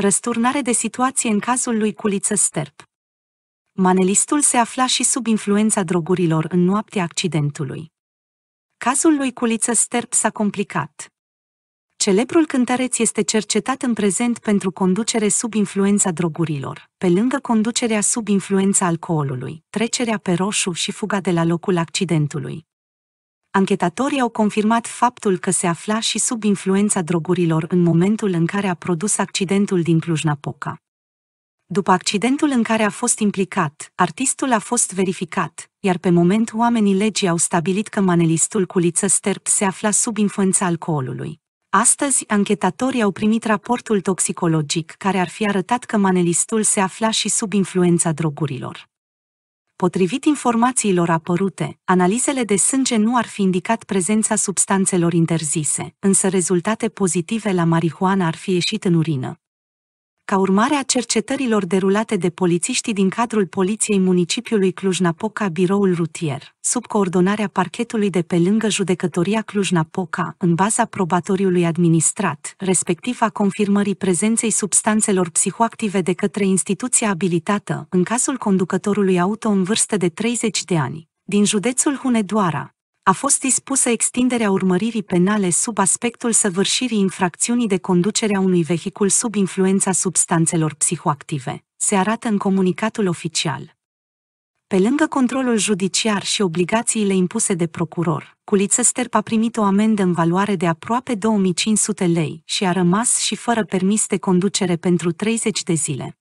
Răsturnare de situație în cazul lui Culiță Sterp. Manelistul se afla și sub influența drogurilor în noaptea accidentului. Cazul lui Culiță Sterp s-a complicat. Celebrul cântăreț este cercetat în prezent pentru conducere sub influența drogurilor, pe lângă conducerea sub influența alcoolului, trecerea pe roșu și fuga de la locul accidentului. Anchetatorii au confirmat faptul că se afla și sub influența drogurilor în momentul în care a produs accidentul din Cluj-Napoca. După accidentul în care a fost implicat, artistul a fost verificat, iar pe moment oamenii legii au stabilit că manelistul cu liță Sterp se afla sub influența alcoolului. Astăzi, anchetatorii au primit raportul toxicologic care ar fi arătat că manelistul se afla și sub influența drogurilor. Potrivit informațiilor apărute, analizele de sânge nu ar fi indicat prezența substanțelor interzise, însă rezultate pozitive la marihuana ar fi ieșit în urină ca urmare a cercetărilor derulate de polițiștii din cadrul Poliției Municipiului Cluj-Napoca Biroul Rutier, sub coordonarea parchetului de pe lângă judecătoria Cluj-Napoca, în baza probatoriului administrat, respectiv a confirmării prezenței substanțelor psihoactive de către instituția abilitată, în cazul conducătorului auto în vârstă de 30 de ani, din județul Hunedoara, a fost dispusă extinderea urmăririi penale sub aspectul săvârșirii infracțiunii de conducere a unui vehicul sub influența substanțelor psihoactive, se arată în comunicatul oficial. Pe lângă controlul judiciar și obligațiile impuse de procuror, Culiță Sterp a primit o amendă în valoare de aproape 2500 lei și a rămas și fără permis de conducere pentru 30 de zile.